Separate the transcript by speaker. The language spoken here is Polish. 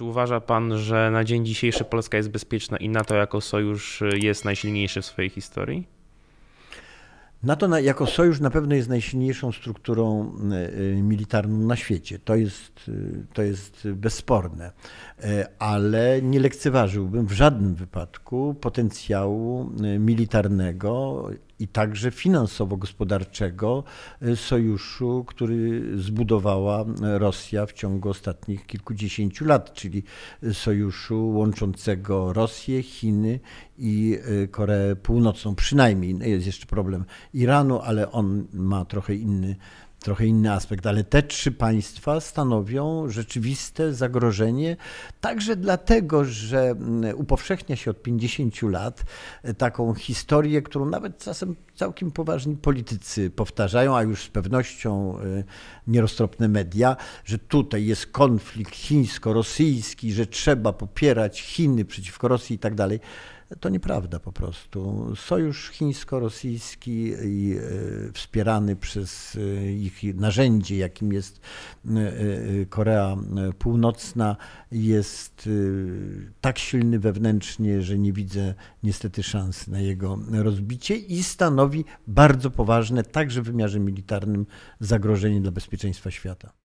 Speaker 1: Czy uważa pan, że na dzień dzisiejszy Polska jest bezpieczna i NATO jako sojusz jest najsilniejszy w swojej historii?
Speaker 2: NATO jako sojusz na pewno jest najsilniejszą strukturą y, y, militarną na świecie. To jest, y, to jest bezsporne, ale nie lekceważyłbym w żadnym wypadku potencjału militarnego i także finansowo-gospodarczego e, sojuszu, który zbudowała e, Rosja w ciągu ostatnich kilkudziesięciu lat, czyli e, sojuszu łączącego Rosję, Chiny i Koreę Północną. Przynajmniej no, jest jeszcze problem Iranu, ale on ma trochę inny trochę inny aspekt, ale te trzy państwa stanowią rzeczywiste zagrożenie, także dlatego, że mm, upowszechnia się od 50 lat e, taką historię, którą nawet czasem całkiem poważni politycy powtarzają, a już z pewnością e, nieroztropne media, że tutaj jest konflikt chińsko-rosyjski, że trzeba popierać Chiny przeciwko Rosji i tak dalej. To nieprawda po prostu. Sojusz chińsko-rosyjski e, wspierany przez e, ich narzędzie, jakim jest e, Korea Północna, jest tak silny wewnętrznie, że nie widzę niestety szans na jego rozbicie i stanowi bardzo poważne, także w wymiarze militarnym,
Speaker 1: zagrożenie dla bezpieczeństwa świata.